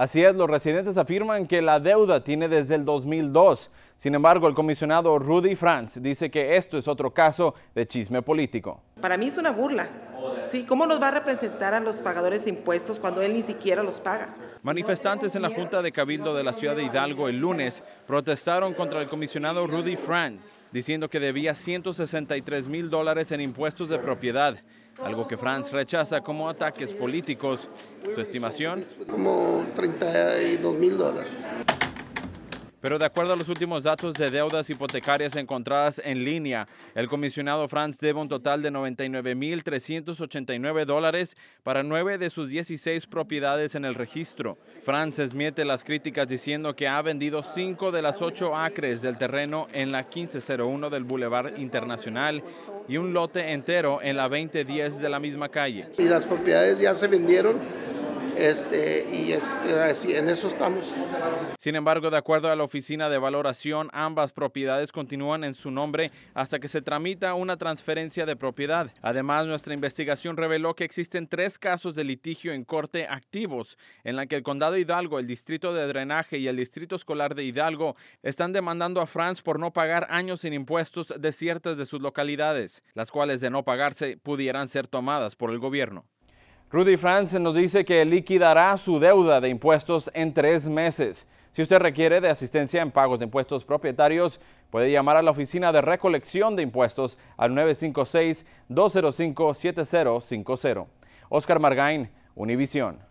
Así es, los residentes afirman que la deuda tiene desde el 2002. Sin embargo, el comisionado Rudy Franz dice que esto es otro caso de chisme político. Para mí es una burla. Sí, ¿cómo nos va a representar a los pagadores de impuestos cuando él ni siquiera los paga? Manifestantes en la Junta de Cabildo de la ciudad de Hidalgo el lunes protestaron contra el comisionado Rudy Franz, diciendo que debía 163 mil dólares en impuestos de propiedad algo que Franz rechaza como ataques políticos. Su estimación... Como 32 mil dólares. Pero de acuerdo a los últimos datos de deudas hipotecarias encontradas en línea, el comisionado Franz debe un total de 99.389 dólares para nueve de sus 16 propiedades en el registro. Franz esmiete las críticas diciendo que ha vendido cinco de las ocho acres del terreno en la 1501 del Boulevard Internacional y un lote entero en la 2010 de la misma calle. Y las propiedades ya se vendieron este, y en eso estamos. Sin embargo, de acuerdo a la oficina de valoración, ambas propiedades continúan en su nombre hasta que se tramita una transferencia de propiedad. Además, nuestra investigación reveló que existen tres casos de litigio en corte activos, en la que el condado de Hidalgo, el distrito de drenaje y el distrito escolar de Hidalgo están demandando a France por no pagar años sin impuestos de ciertas de sus localidades, las cuales de no pagarse pudieran ser tomadas por el gobierno. Rudy Franz nos dice que liquidará su deuda de impuestos en tres meses. Si usted requiere de asistencia en pagos de impuestos propietarios, puede llamar a la Oficina de Recolección de Impuestos al 956-205-7050. Oscar Margain, Univision.